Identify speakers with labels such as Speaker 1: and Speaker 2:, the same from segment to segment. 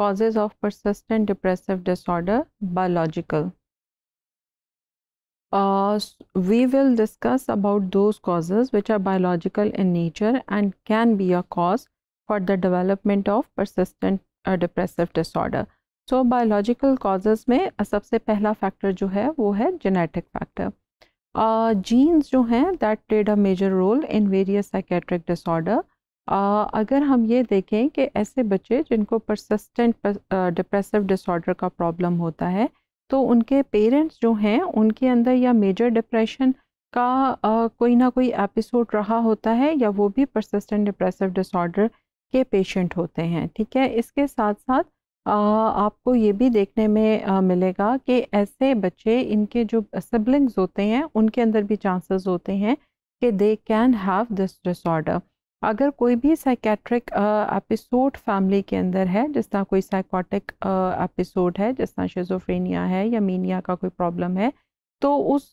Speaker 1: Causes of persistent depressive disorder biological. Uh, we will discuss about those causes which are biological in nature and can be a cause for the development of persistent uh, depressive disorder. So, biological causes. में uh, सबसे पहला factor जो है वो है genetic factor jeans जो हैं that played a major role in various psychiatric disorder. अगर हम ये देखें कि ऐसे बच्चे जिनको परसिस्टेंट डिप्रेसिव डिसऑर्डर का प्रॉब्लम होता है तो उनके पेरेंट्स जो हैं उनके अंदर या मेजर डिप्रेशन का आ, कोई ना कोई एपिसोड रहा होता है या वो भी परसिस्टेंट डिप्रेसिव डिसऑर्डर के पेशेंट होते हैं ठीक है इसके साथ साथ आ, आपको ये भी देखने में आ, मिलेगा कि ऐसे बच्चे इनके जो सिबलिंग्स होते हैं उनके अंदर भी चांसेस होते हैं कि they can have this disorder अगर कोई भी साइकेट्रिक एपिसोड फैमिली के अंदर है जिस तरह कोई साइकोटिक एपिसोड है जिस तरह शेजोफ्रेनिया है या मीनिया का कोई प्रॉब्लम है तो उस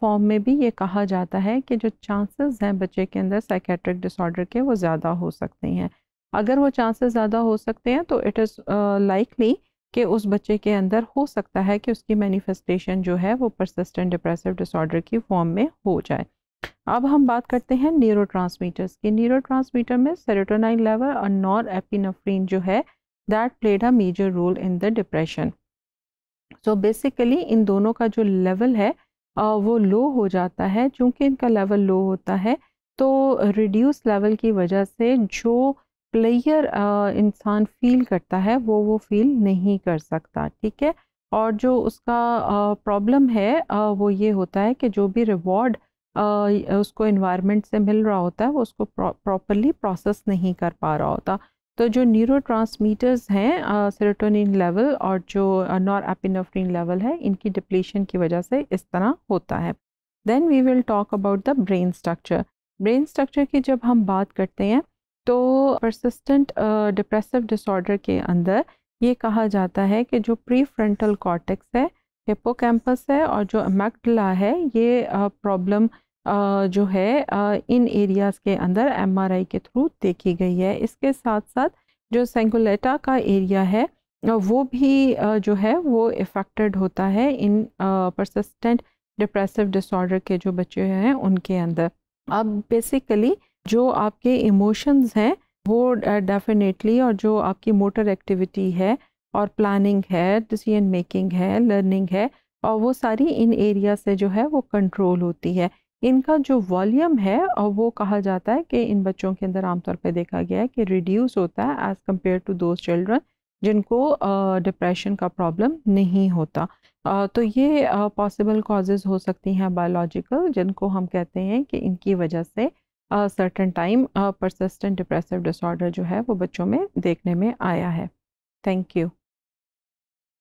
Speaker 1: फॉर्म में भी ये कहा जाता है कि जो चांसेस हैं बच्चे के अंदर साइकेट्रिक डिसऑर्डर के वो ज़्यादा हो सकते हैं अगर वो चांसेस ज़्यादा हो सकते हैं तो इट इज़ लाइकली कि उस बच्चे के अंदर हो सकता है कि उसकी मैनिफेस्टेशन जो है वो परसिस्टेंट डिप्रेसिव डिसऑर्डर की फॉर्म में हो जाए अब हम बात करते हैं न्यूरो ट्रांसमीटर्स के न्यूरो ट्रांसमीटर में सेरोटोनाइन लेवल और नॉर एपिनफ्रीन जो है that played a major role in the depression so basically इन दोनों का जो लेवल है वो लो हो जाता है चूँकि इनका लेवल लो होता है तो रिड्यूस लेवल की वजह से जो प्लेयर इंसान फील करता है वो वो फील नहीं कर सकता ठीक है और जो उसका प्रॉब्लम है वो ये होता है कि जो भी रिवॉर्ड उसको इन्वायरमेंट से मिल रहा होता है वो उसको प्रॉपरली प्रोसेस नहीं कर पा रहा होता तो जो न्यूरो ट्रांसमीटर्स हैं सेरोटोनिन लेवल और जो नॉर एपिनफ्रिन लेवल है इनकी डिप्लेशन की वजह से इस तरह होता है then we will talk about the brain structure brain structure की जब हम बात करते हैं तो परसिस्टेंट डिप्रेसिव डिसऑर्डर के अंदर ये कहा जाता है कि जो प्री फ्रंटल कॉर्टेक्स है हिपोकैम्पस है और जो मैकडला है ये प्रॉब्लम uh, जो है इन एरियाज़ के अंदर एमआरआई के थ्रू देखी गई है इसके साथ साथ जो सेंगुलेटा का एरिया है वो भी जो है वो इफ़ेक्टेड होता है इन परसिस्टेंट डिप्रेसिव डिसऑर्डर के जो बच्चे हैं उनके अंदर अब बेसिकली जो आपके इमोशंस हैं वो डेफिनेटली और जो आपकी मोटर एक्टिविटी है और प्लानिंग है डिसीजन मेकिंग है लर्निंग है और वो सारी इन एरिया से जो है वो कंट्रोल होती है इनका जो वॉल्यूम है और वो कहा जाता है कि इन बच्चों के अंदर आमतौर पर देखा गया है कि रिड्यूस होता है as compare to those children जिनको डिप्रेशन का प्रॉब्लम नहीं होता तो ये पॉसिबल कॉजेज़ हो सकती हैं बायोलॉजिकल जिनको हम कहते हैं कि इनकी वजह से certain time persistent depressive disorder जो है वो बच्चों में देखने में आया है थैंक यू